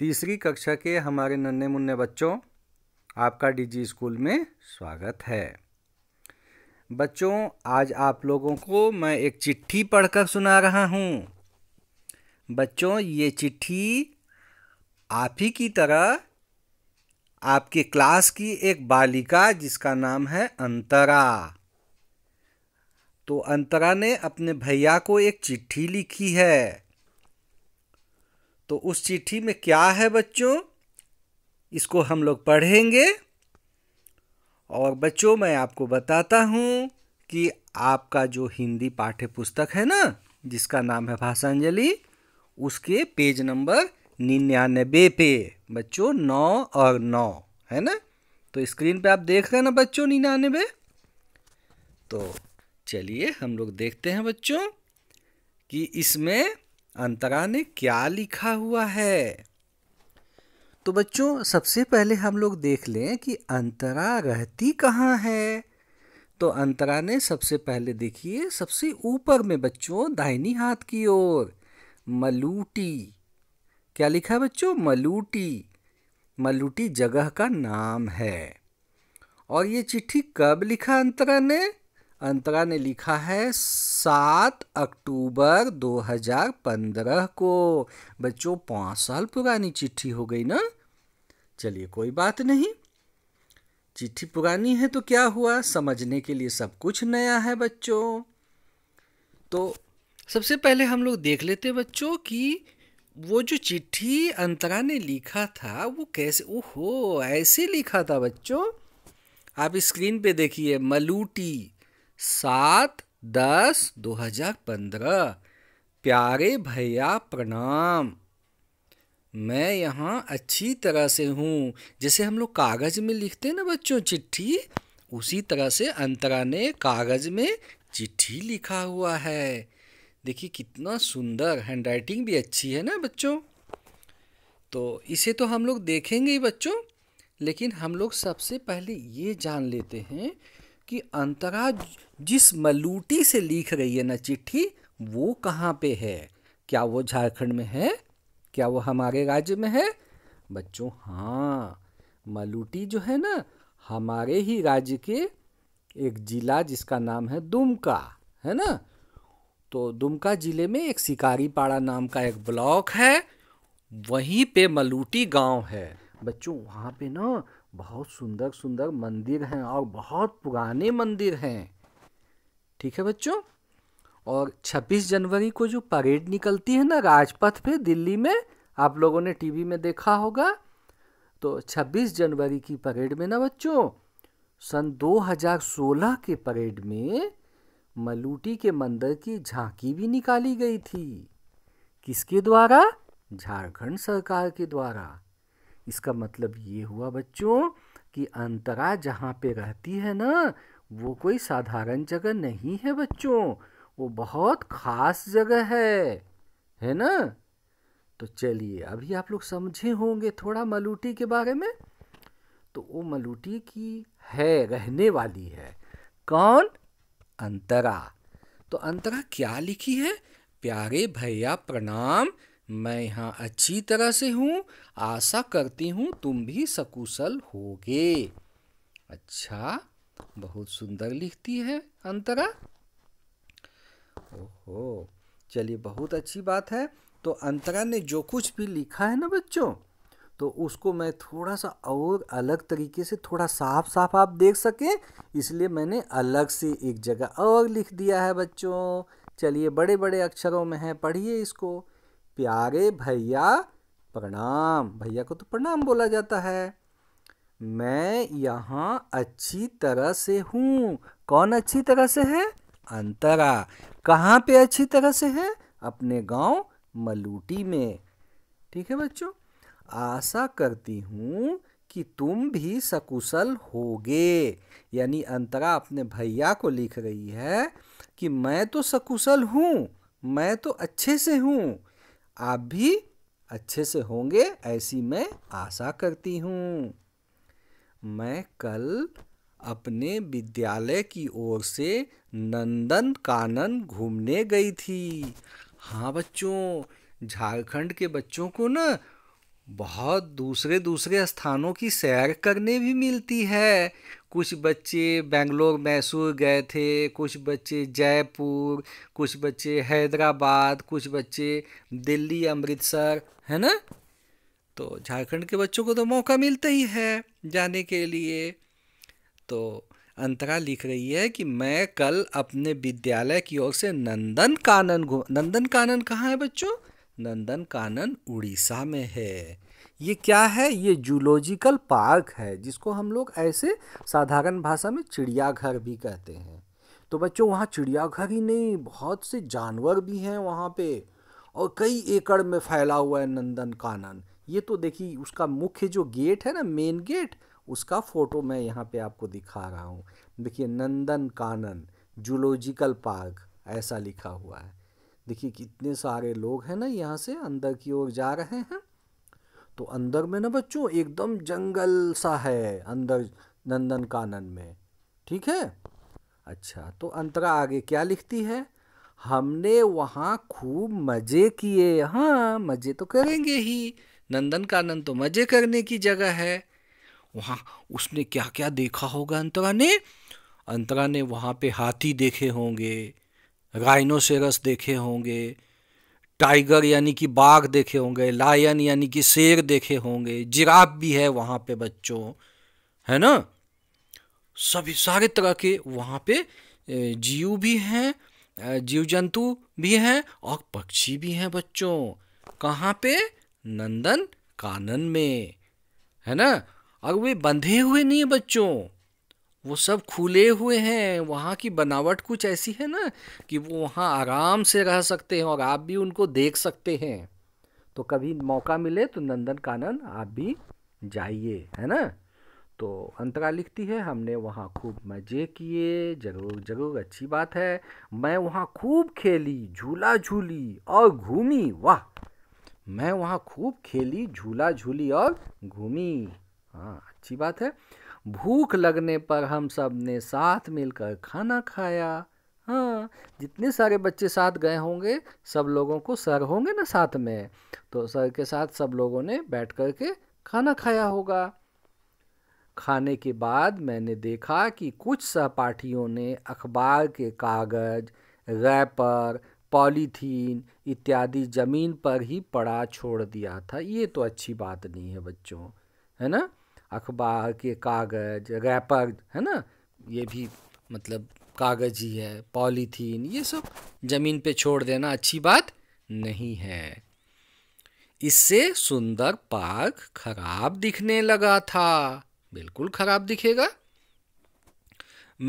तीसरी कक्षा के हमारे नन्हे मुन्ने बच्चों आपका डीजी स्कूल में स्वागत है बच्चों आज आप लोगों को मैं एक चिट्ठी पढ़कर सुना रहा हूँ बच्चों ये चिट्ठी आप ही की तरह आपके क्लास की एक बालिका जिसका नाम है अंतरा तो अंतरा ने अपने भैया को एक चिट्ठी लिखी है तो उस चिट्ठी में क्या है बच्चों इसको हम लोग पढ़ेंगे और बच्चों मैं आपको बताता हूँ कि आपका जो हिंदी पाठ्य पुस्तक है ना जिसका नाम है भाषांजलि उसके पेज नंबर निन्यानबे पे बच्चों नौ और नौ है ना तो स्क्रीन पे आप देख रहे हैं ना बच्चों निन्यानबे तो चलिए हम लोग देखते हैं बच्चों कि इसमें अंतरा ने क्या लिखा हुआ है तो बच्चों सबसे पहले हम लोग देख लें कि अंतरा रहती कहाँ है तो अंतरा ने सबसे पहले देखिए सबसे ऊपर में बच्चों दाहिनी हाथ की ओर मलूटी क्या लिखा है बच्चों मलूटी मलूटी जगह का नाम है और ये चिट्ठी कब लिखा अंतरा ने अंतरा ने लिखा है सात अक्टूबर 2015 को बच्चों पाँच साल पुरानी चिट्ठी हो गई ना चलिए कोई बात नहीं चिट्ठी पुरानी है तो क्या हुआ समझने के लिए सब कुछ नया है बच्चों तो सबसे पहले हम लोग देख लेते हैं बच्चों कि वो जो चिट्ठी अंतरा ने लिखा था वो कैसे ओहो ऐसे लिखा था बच्चों आप स्क्रीन पे देखिए मलूटी सात दस दो हजार पंद्रह प्यारे भैया प्रणाम मैं यहाँ अच्छी तरह से हूँ जैसे हम लोग कागज़ में लिखते हैं ना बच्चों चिट्ठी उसी तरह से अंतरा ने कागज़ में चिट्ठी लिखा हुआ है देखिए कितना सुंदर हैंड राइटिंग भी अच्छी है ना बच्चों तो इसे तो हम लोग देखेंगे ही बच्चों लेकिन हम लोग सबसे पहले ये जान लेते हैं कि अंतरा जिस मलूटी से लिख रही है ना चिट्ठी वो कहाँ पे है क्या वो झारखंड में है क्या वो हमारे राज्य में है बच्चों हाँ मलूटी जो है ना हमारे ही राज्य के एक जिला जिसका नाम है दुमका है ना तो दुमका जिले में एक शिकारी पाड़ा नाम का एक ब्लॉक है वहीं पे मलूटी गांव है बच्चों वहाँ पे ना बहुत सुंदर सुंदर मंदिर हैं और बहुत पुराने मंदिर हैं ठीक है बच्चों और 26 जनवरी को जो परेड निकलती है ना राजपथ पे दिल्ली में आप लोगों ने टीवी में देखा होगा तो 26 जनवरी की परेड में ना बच्चों सन 2016 के परेड में मलूटी के मंदिर की झांकी भी निकाली गई थी किसके द्वारा झारखंड सरकार के द्वारा इसका मतलब ये हुआ बच्चों कि अंतरा जहाँ पे रहती है ना वो कोई साधारण जगह नहीं है बच्चों वो बहुत ख़ास जगह है है ना तो चलिए अभी आप लोग समझे होंगे थोड़ा मलूटी के बारे में तो वो मलूटी की है रहने वाली है कौन अंतरा तो अंतरा क्या लिखी है प्यारे भैया प्रणाम मैं यहाँ अच्छी तरह से हूँ आशा करती हूँ तुम भी सकुशल होगे अच्छा बहुत सुंदर लिखती है अंतरा ओहो चलिए बहुत अच्छी बात है तो अंतरा ने जो कुछ भी लिखा है ना बच्चों तो उसको मैं थोड़ा सा और अलग तरीके से थोड़ा साफ साफ आप देख सकें इसलिए मैंने अलग से एक जगह और लिख दिया है बच्चों चलिए बड़े बड़े अक्षरों में है पढ़िए इसको प्यारे भैया प्रणाम भैया को तो प्रणाम बोला जाता है मैं यहाँ अच्छी तरह से हूँ कौन अच्छी तरह से है अंतरा कहाँ पे अच्छी तरह से है अपने गांव मलूटी में ठीक है बच्चों आशा करती हूँ कि तुम भी सकुशल होगे यानी अंतरा अपने भैया को लिख रही है कि मैं तो सकुशल हूँ मैं तो अच्छे से हूँ आप भी अच्छे से होंगे ऐसी मैं आशा करती हूँ मैं कल अपने विद्यालय की ओर से नंदन कानन घूमने गई थी हाँ बच्चों झारखंड के बच्चों को ना बहुत दूसरे दूसरे स्थानों की सैर करने भी मिलती है कुछ बच्चे बेंगलोर मैसूर गए थे कुछ बच्चे जयपुर कुछ बच्चे हैदराबाद कुछ बच्चे दिल्ली अमृतसर है ना तो झारखंड के बच्चों को तो मौका मिलता ही है जाने के लिए तो अंतरा लिख रही है कि मैं कल अपने विद्यालय की ओर से नंदन कानन घूम नंदन कानन कहाँ है बच्चों नंदन कानन उड़ीसा में है ये क्या है ये जूलॉजिकल पार्क है जिसको हम लोग ऐसे साधारण भाषा में चिड़ियाघर भी कहते हैं तो बच्चों वहाँ चिड़ियाघर ही नहीं बहुत से जानवर भी हैं वहाँ पे और कई एकड़ में फैला हुआ है नंदन कानन ये तो देखिए उसका मुख्य जो गेट है ना मेन गेट उसका फ़ोटो मैं यहाँ पे आपको दिखा रहा हूँ देखिए नंदन कानन जूलॉजिकल पार्क ऐसा लिखा हुआ है देखिए कितने सारे लोग हैं ना यहाँ से अंदर की ओर जा रहे हैं तो अंदर में ना बच्चों एकदम जंगल सा है अंदर नंदन कानन में ठीक है अच्छा तो अंतरा आगे क्या लिखती है हमने वहाँ खूब मज़े किए हाँ मज़े तो करेंगे ही नंदन कानन तो मज़े करने की जगह है वहाँ उसने क्या क्या देखा होगा अंतरा ने अंतरा ने वहाँ पे हाथी देखे होंगे राइनोसेरस देखे होंगे टाइगर यानी कि बाघ देखे होंगे लायन यानी कि शेर देखे होंगे जिराफ भी है वहाँ पे बच्चों है ना सभी सारे तरह के वहाँ पे जीव भी हैं जीव जंतु भी हैं और पक्षी भी हैं बच्चों कहाँ पे नंदन कानन में है ना और वे बंधे हुए नहीं है बच्चों वो सब खुले हुए हैं वहाँ की बनावट कुछ ऐसी है ना कि वो वहाँ आराम से रह सकते हैं और आप भी उनको देख सकते हैं तो कभी मौका मिले तो नंदन कानन आप भी जाइए है ना तो अंतरा लिखती है हमने वहाँ खूब मज़े किए जरूर जरूर अच्छी बात है मैं वहाँ खूब खेली झूला झूली और घूमी वाह मैं वहाँ खूब खेली झूला झूली और घूमी हाँ अच्छी बात है भूख लगने पर हम सब ने साथ मिलकर खाना खाया हाँ जितने सारे बच्चे साथ गए होंगे सब लोगों को सर होंगे ना साथ में तो सर के साथ सब लोगों ने बैठ कर के खाना खाया होगा खाने के बाद मैंने देखा कि कुछ सहपाठियों ने अखबार के कागज़ रैपर पॉलीथीन इत्यादि ज़मीन पर ही पड़ा छोड़ दिया था ये तो अच्छी बात नहीं है बच्चों है ना अखबार के कागज़ रैपर है ना ये भी मतलब कागज़ ही है पॉलीथीन ये सब ज़मीन पे छोड़ देना अच्छी बात नहीं है इससे सुंदर पार्क खराब दिखने लगा था बिल्कुल खराब दिखेगा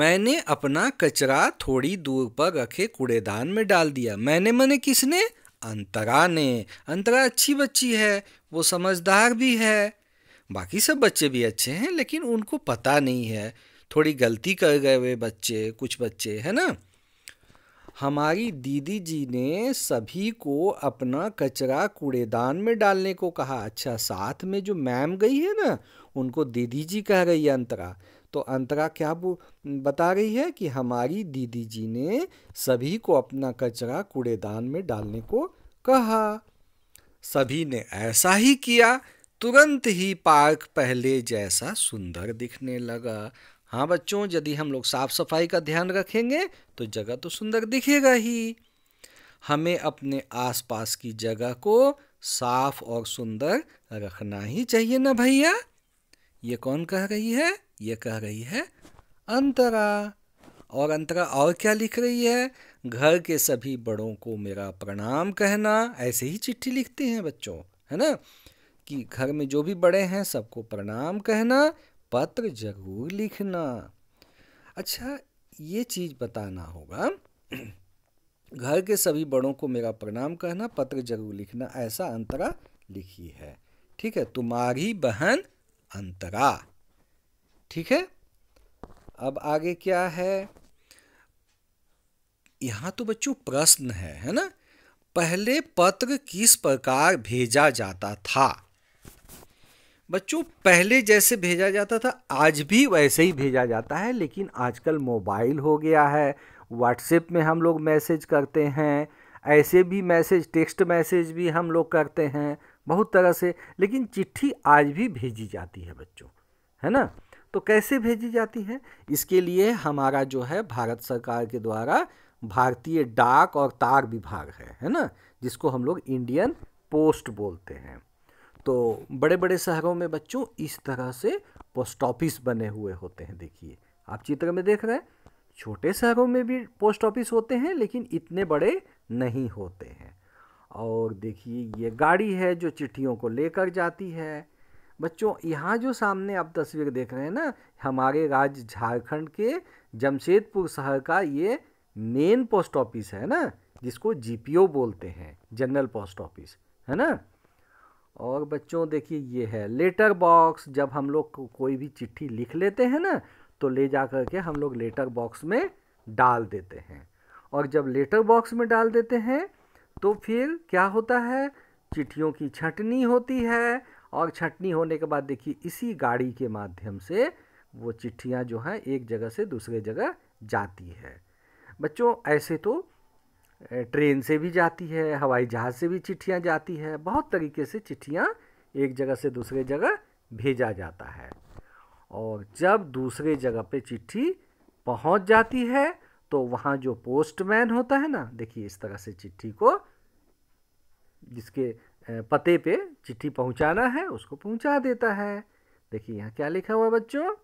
मैंने अपना कचरा थोड़ी दूर पर रखे कूड़ेदान में डाल दिया मैंने मैंने किसने अंतरा ने अंतरा अच्छी बच्ची है वो समझदार भी है बाकी सब बच्चे भी अच्छे हैं लेकिन उनको पता नहीं है थोड़ी गलती कर गए हुए बच्चे कुछ बच्चे है ना हमारी दीदी जी ने सभी को अपना कचरा कूड़ेदान में डालने को कहा अच्छा साथ में जो मैम गई है ना उनको दीदी जी कह रही है अंतरा तो अंतरा क्या बता रही है कि हमारी दीदी जी ने सभी को अपना कचरा कूड़ेदान में डालने को कहा सभी ने ऐसा ही किया तुरंत ही पार्क पहले जैसा सुंदर दिखने लगा हाँ बच्चों यदि हम लोग साफ सफाई का ध्यान रखेंगे तो जगह तो सुंदर दिखेगा ही हमें अपने आसपास की जगह को साफ और सुंदर रखना ही चाहिए ना भैया ये कौन कह रही है ये कह रही है अंतरा और अंतरा और क्या लिख रही है घर के सभी बड़ों को मेरा प्रणाम कहना ऐसे ही चिट्ठी लिखते हैं बच्चों है ना कि घर में जो भी बड़े हैं सबको प्रणाम कहना पत्र जरूर लिखना अच्छा ये चीज़ बताना होगा घर के सभी बड़ों को मेरा प्रणाम कहना पत्र जरूर लिखना ऐसा अंतरा लिखी है ठीक है तुम्हारी बहन अंतरा ठीक है अब आगे क्या है यहाँ तो बच्चों प्रश्न है है ना पहले पत्र किस प्रकार भेजा जाता था बच्चों पहले जैसे भेजा जाता था आज भी वैसे ही भेजा जाता है लेकिन आजकल मोबाइल हो गया है व्हाट्सएप में हम लोग मैसेज करते हैं ऐसे भी मैसेज टेक्स्ट मैसेज भी हम लोग करते हैं बहुत तरह से लेकिन चिट्ठी आज भी भेजी जाती है बच्चों है ना तो कैसे भेजी जाती है इसके लिए हमारा जो है भारत सरकार के द्वारा भारतीय डाक और तार विभाग है है ना जिसको हम लोग इंडियन पोस्ट बोलते हैं तो बड़े बड़े शहरों में बच्चों इस तरह से पोस्ट ऑफिस बने हुए होते हैं देखिए आप चित्र में देख रहे हैं छोटे शहरों में भी पोस्ट ऑफिस होते हैं लेकिन इतने बड़े नहीं होते हैं और देखिए ये गाड़ी है जो चिट्ठियों को लेकर जाती है बच्चों यहाँ जो सामने आप तस्वीर देख रहे हैं ना हमारे राज्य झारखंड के जमशेदपुर शहर का ये मेन पोस्ट ऑफिस है ना जिसको जीपीओ बोलते हैं जनरल पोस्ट ऑफिस है ना और बच्चों देखिए ये है लेटर बॉक्स जब हम लोग को कोई भी चिट्ठी लिख लेते हैं ना तो ले जा कर के हम लोग लेटर बॉक्स में डाल देते हैं और जब लेटर बॉक्स में डाल देते हैं तो फिर क्या होता है चिट्ठियों की छटनी होती है और छटनी होने के बाद देखिए इसी गाड़ी के माध्यम से वो चिट्ठियाँ जो हैं एक जगह से दूसरे जगह जाती है बच्चों ऐसे तो ट्रेन से भी जाती है हवाई जहाज़ से भी चिट्ठियाँ जाती है बहुत तरीके से चिट्ठियाँ एक जगह से दूसरे जगह भेजा जाता है और जब दूसरे जगह पे चिट्ठी पहुंच जाती है तो वहाँ जो पोस्टमैन होता है ना देखिए इस तरह से चिट्ठी को जिसके पते पे चिट्ठी पहुंचाना है उसको पहुंचा देता है देखिए यहाँ क्या लिखा हुआ है बच्चों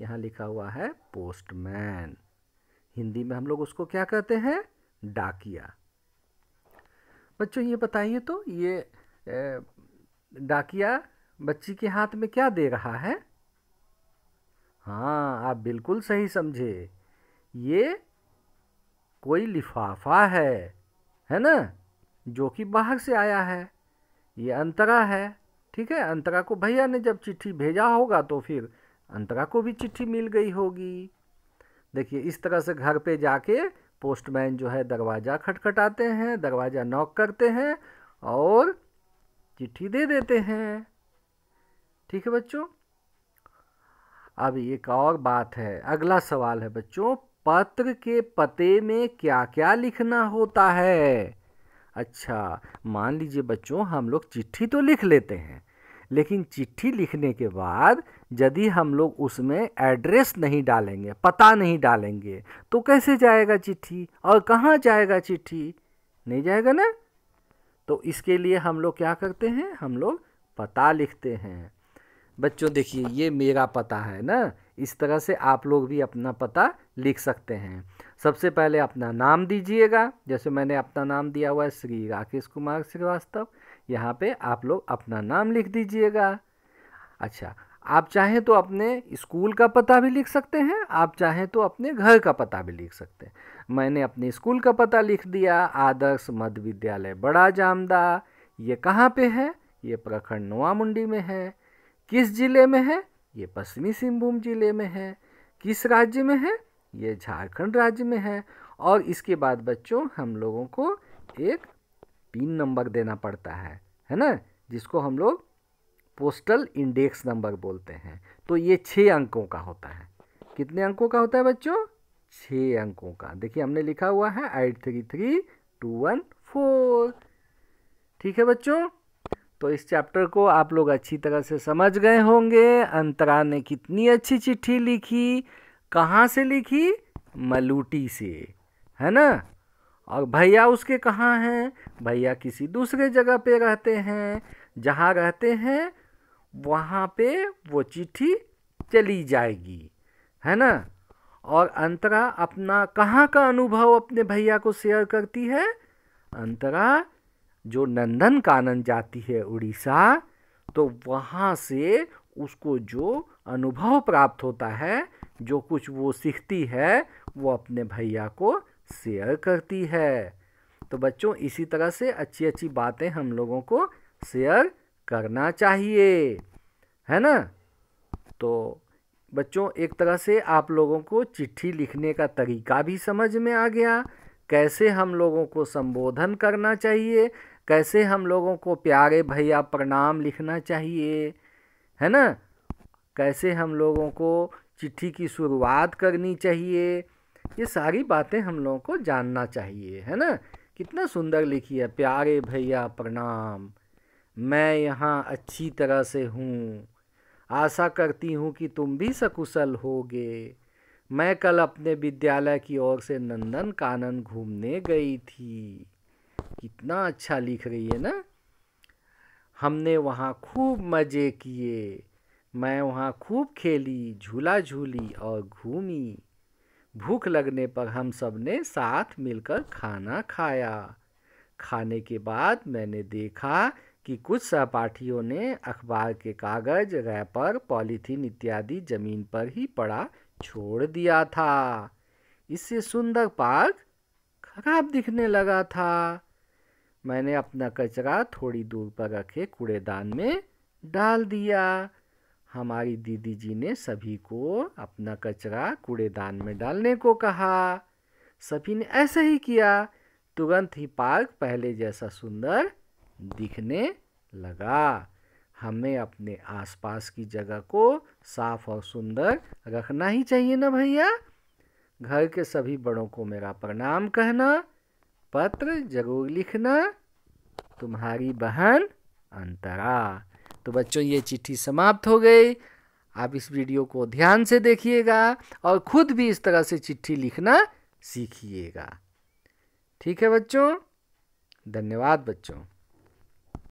यहाँ लिखा हुआ है पोस्टमैन हिंदी में हम लोग उसको क्या कहते हैं डाकिया बच्चों ये बताइए तो ये डाकिया बच्ची के हाथ में क्या दे रहा है हाँ आप बिल्कुल सही समझे ये कोई लिफाफा है है ना जो कि बाहर से आया है ये अंतरा है ठीक है अंतरा को भैया ने जब चिट्ठी भेजा होगा तो फिर अंतरा को भी चिट्ठी मिल गई होगी देखिए इस तरह से घर पे जाके पोस्टमैन जो है दरवाज़ा खटखटाते हैं दरवाज़ा नॉक करते हैं और चिट्ठी दे देते हैं ठीक है बच्चों अब एक और बात है अगला सवाल है बच्चों पत्र के पते में क्या क्या लिखना होता है अच्छा मान लीजिए बच्चों हम लोग चिट्ठी तो लिख लेते हैं लेकिन चिट्ठी लिखने के बाद यदि हम लोग उसमें एड्रेस नहीं डालेंगे पता नहीं डालेंगे तो कैसे जाएगा चिट्ठी और कहाँ जाएगा चिट्ठी नहीं जाएगा ना तो इसके लिए हम लोग क्या करते हैं हम लोग पता लिखते हैं बच्चों देखिए ये मेरा पता है ना इस तरह से आप लोग भी अपना पता लिख सकते हैं सबसे पहले अपना नाम दीजिएगा जैसे मैंने अपना नाम दिया हुआ है श्री राकेश कुमार श्रीवास्तव यहाँ पे आप लोग अपना नाम लिख दीजिएगा अच्छा आप चाहें तो अपने स्कूल का पता भी लिख सकते हैं आप चाहें तो अपने घर का पता भी लिख सकते हैं मैंने अपने स्कूल का पता लिख दिया आदर्श मध्य विद्यालय बड़ा जामदा ये कहाँ पे है ये प्रखंड नोआमुंडी में है किस जिले में है ये पश्चिमी सिंहभूम जिले में है किस राज्य में है ये झारखंड राज्य में है और इसके बाद बच्चों हम लोगों को एक पिन नंबर देना पड़ता है है ना जिसको हम लोग पोस्टल इंडेक्स नंबर बोलते हैं तो ये छः अंकों का होता है कितने अंकों का होता है बच्चों छः अंकों का देखिए हमने लिखा हुआ है eight three three two one four ठीक है बच्चों तो इस चैप्टर को आप लोग अच्छी तरह से समझ गए होंगे अंतरा ने कितनी अच्छी चिट्ठी लिखी कहाँ से लिखी मलूटी से है ना और भैया उसके कहाँ हैं भैया किसी दूसरे जगह पे रहते हैं जहाँ रहते हैं वहाँ पे वो चिट्ठी चली जाएगी है ना और अंतरा अपना कहाँ का अनुभव अपने भैया को शेयर करती है अंतरा जो नंदन कानन जाती है उड़ीसा तो वहाँ से उसको जो अनुभव प्राप्त होता है जो कुछ वो सीखती है वो अपने भैया को शेयर करती है तो बच्चों इसी तरह से अच्छी अच्छी बातें हम लोगों को शेयर करना चाहिए है ना तो बच्चों एक तरह से आप लोगों को चिट्ठी लिखने का तरीका भी समझ में आ गया कैसे हम लोगों को संबोधन करना चाहिए कैसे हम लोगों को प्यारे भैया प्रणाम लिखना चाहिए है ना कैसे हम लोगों को चिट्ठी की शुरुआत करनी चाहिए ये सारी बातें हम लोगों को जानना चाहिए है ना कितना सुंदर लिखी है प्यारे भैया प्रणाम मैं यहाँ अच्छी तरह से हूँ आशा करती हूँ कि तुम भी सकुशल होगे मैं कल अपने विद्यालय की ओर से नंदन कानन घूमने गई थी कितना अच्छा लिख रही है ना हमने वहाँ खूब मज़े किए मैं वहाँ खूब खेली झूला झूली और घूमी भूख लगने पर हम सब ने साथ मिलकर खाना खाया खाने के बाद मैंने देखा कि कुछ सहपाठियों ने अखबार के कागज रैपर पॉलीथीन इत्यादि जमीन पर ही पड़ा छोड़ दिया था इससे सुंदर पार्क खराब दिखने लगा था मैंने अपना कचरा थोड़ी दूर पर रखे कूड़ेदान में डाल दिया हमारी दीदी जी ने सभी को अपना कचरा कूड़ेदान में डालने को कहा सभी ने ऐसे ही किया तुरंत ही पार्क पहले जैसा सुंदर दिखने लगा हमें अपने आसपास की जगह को साफ और सुंदर रखना ही चाहिए ना भैया घर के सभी बड़ों को मेरा प्रणाम कहना पत्र जरूर लिखना तुम्हारी बहन अंतरा तो बच्चों ये चिट्ठी समाप्त हो गई आप इस वीडियो को ध्यान से देखिएगा और खुद भी इस तरह से चिट्ठी लिखना सीखिएगा ठीक है बच्चों धन्यवाद बच्चों